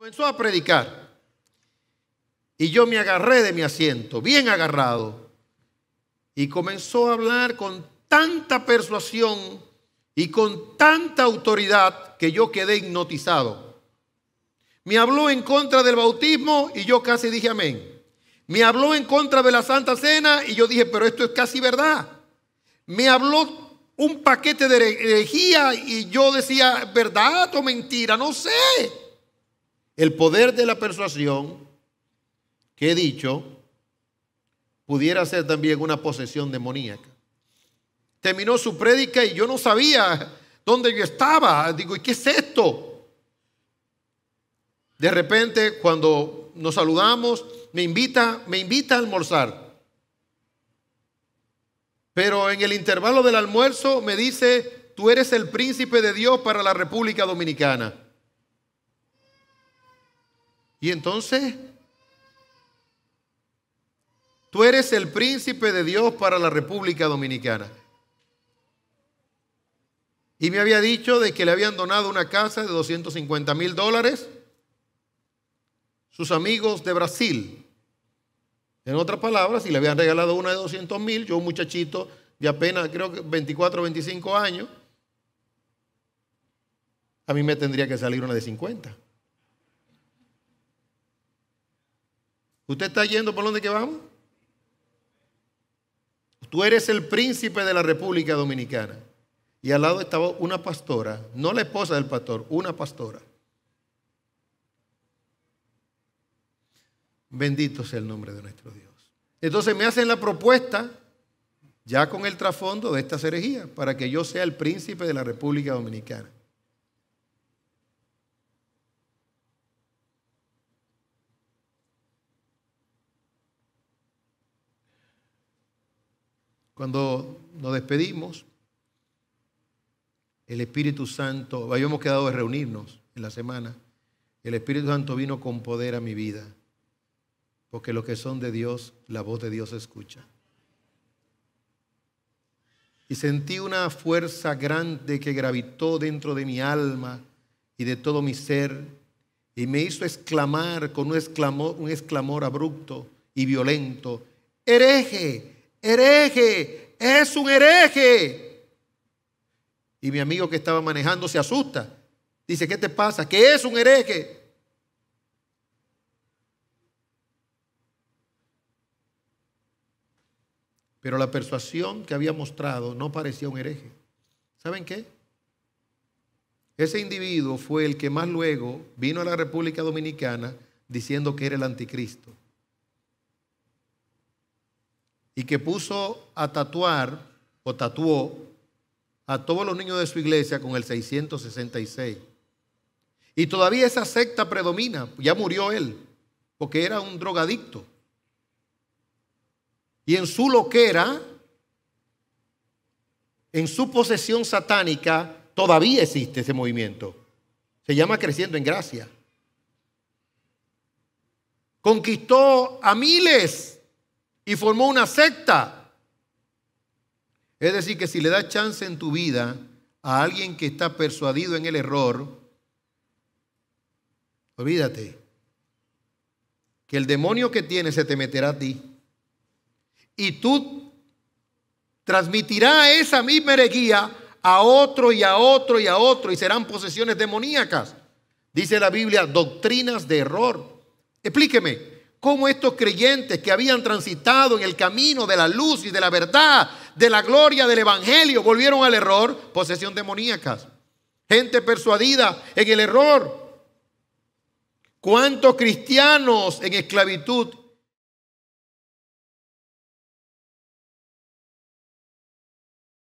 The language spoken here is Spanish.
Comenzó a predicar. Y yo me agarré de mi asiento, bien agarrado. Y comenzó a hablar con tanta persuasión y con tanta autoridad que yo quedé hipnotizado. Me habló en contra del bautismo y yo casi dije amén. Me habló en contra de la Santa Cena y yo dije, pero esto es casi verdad. Me habló un paquete de herejía y yo decía, ¿verdad o mentira? No sé el poder de la persuasión que he dicho pudiera ser también una posesión demoníaca. Terminó su prédica y yo no sabía dónde yo estaba. Digo, ¿y qué es esto? De repente, cuando nos saludamos, me invita, me invita a almorzar. Pero en el intervalo del almuerzo me dice, tú eres el príncipe de Dios para la República Dominicana. Y entonces, tú eres el príncipe de Dios para la República Dominicana. Y me había dicho de que le habían donado una casa de 250 mil dólares sus amigos de Brasil. En otras palabras, si le habían regalado una de 200 mil, yo un muchachito de apenas, creo que 24 o 25 años, a mí me tendría que salir una de 50. ¿Usted está yendo por dónde que vamos? Tú eres el príncipe de la República Dominicana. Y al lado estaba una pastora, no la esposa del pastor, una pastora. Bendito sea el nombre de nuestro Dios. Entonces me hacen la propuesta, ya con el trasfondo de esta herejía, para que yo sea el príncipe de la República Dominicana. Cuando nos despedimos, el Espíritu Santo, habíamos quedado de reunirnos en la semana, el Espíritu Santo vino con poder a mi vida, porque lo que son de Dios, la voz de Dios se escucha. Y sentí una fuerza grande que gravitó dentro de mi alma y de todo mi ser, y me hizo exclamar con un, exclamor, un exclamor abrupto y violento, hereje, hereje, es un hereje. Y mi amigo que estaba manejando se asusta. Dice, ¿qué te pasa? Que es un hereje. Pero la persuasión que había mostrado no parecía un hereje. ¿Saben qué? Ese individuo fue el que más luego vino a la República Dominicana diciendo que era el anticristo y que puso a tatuar o tatuó a todos los niños de su iglesia con el 666. Y todavía esa secta predomina, ya murió él, porque era un drogadicto. Y en su loquera, en su posesión satánica, todavía existe ese movimiento. Se llama Creciendo en Gracia. Conquistó a miles y formó una secta. Es decir, que si le das chance en tu vida a alguien que está persuadido en el error, olvídate que el demonio que tienes se te meterá a ti. Y tú transmitirás esa misma hereguía a otro y a otro y a otro y serán posesiones demoníacas. Dice la Biblia, doctrinas de error. Explíqueme, cómo estos creyentes que habían transitado en el camino de la luz y de la verdad, de la gloria del Evangelio, volvieron al error, posesión demoníaca, gente persuadida en el error. ¿Cuántos cristianos en esclavitud